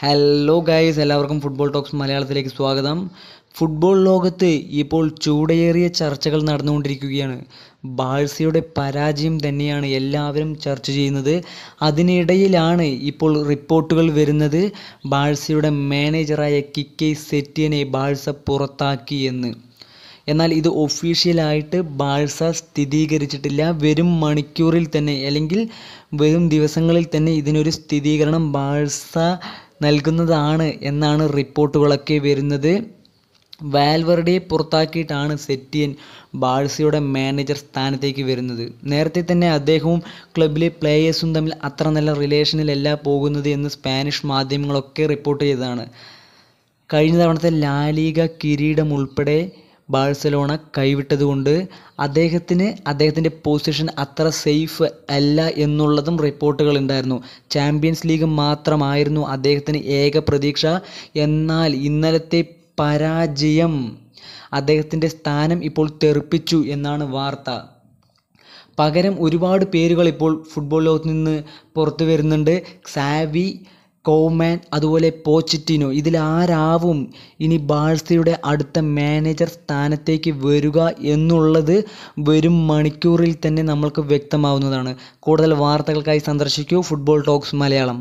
hello guys എല്ലാവർക്കും football talks മലയാളത്തിലേക്ക് സ്വാഗതം ഫുട്ബോൾ ലോകത്ത് ഇപ്പോൾ ചൂടേറിയ ചർച്ചകൾ നടന്നുകൊണ്ടിരിക്കുകയാണ് ബാഴ്സയുടെ പരാജയം തന്നെയാണ് എല്ലാവരും ചർച്ച ചെയ്യുന്നത് അതിനിടയിലാണ് ഇപ്പോൾ റിപ്പോർട്ടുകൾ വരുന്നത് ബാഴ്സയുടെ മാനേജറായ കിക്കെ സെറ്റിയനെ ബാഴ്സ പുറത്താക്കി എന്ന് എന്നാൽ ഇത് ഒഫീഷ്യലായിട്ട് ബാഴ്സ സ്ഥിരീകരിച്ചിട്ടില്ല വരും മണിക്കൂറിൽ തന്നെ അല്ലെങ്കിൽ വരും ദിവസങ്ങളിൽ തന്നെ ഇതിനൊരു സ്ഥിരീകരണം ബാഴ്സ നൽകുന്നതാണ് എന്നാണ് റിപ്പോർട്ടുകളൊക്കെ വരുന്നത് വാൽവെർഡയെ പുറത്താക്കിയിട്ടാണ് സെറ്റിയൻ ബാഴ്സയുടെ മാനേജർ സ്ഥാനത്തേക്ക് വരുന്നത് നേരത്തെ തന്നെ അദ്ദേഹവും ക്ലബിലെ പ്ലേയേഴ്സും തമ്മിൽ അത്ര നല്ല റിലേഷനിലല്ല പോകുന്നത് എന്ന് സ്പാനിഷ് മാധ്യമങ്ങളൊക്കെ റിപ്പോർട്ട് ചെയ്തതാണ് കഴിഞ്ഞ തവണത്തെ ലീഗ കിരീടം ഉൾപ്പെടെ ബാഴ്സലോണ കൈവിട്ടതുകൊണ്ട് അദ്ദേഹത്തിന് അദ്ദേഹത്തിൻ്റെ പൊസിഷൻ അത്ര സേഫ് അല്ല എന്നുള്ളതും റിപ്പോർട്ടുകൾ ഉണ്ടായിരുന്നു ചാമ്പ്യൻസ് ലീഗ് മാത്രമായിരുന്നു അദ്ദേഹത്തിന് ഏക പ്രതീക്ഷ എന്നാൽ ഇന്നലത്തെ പരാജയം അദ്ദേഹത്തിൻ്റെ സ്ഥാനം ഇപ്പോൾ തെറിപ്പിച്ചു എന്നാണ് വാർത്ത പകരം ഒരുപാട് പേരുകൾ ഇപ്പോൾ ഫുട്ബോൾ ലോകത്ത് നിന്ന് പുറത്തു വരുന്നുണ്ട് സാവി കോമാൻ അതുപോലെ പോച്ചിറ്റിനോ ഇതിലാരാവും ഇനി ബാഴ്സയുടെ അടുത്ത മാനേജർ സ്ഥാനത്തേക്ക് വരിക എന്നുള്ളത് വരും മണിക്കൂറിൽ തന്നെ നമ്മൾക്ക് വ്യക്തമാവുന്നതാണ് കൂടുതൽ വാർത്തകൾക്കായി സന്ദർശിക്കൂ ഫുട്ബോൾ ടോക്സ് മലയാളം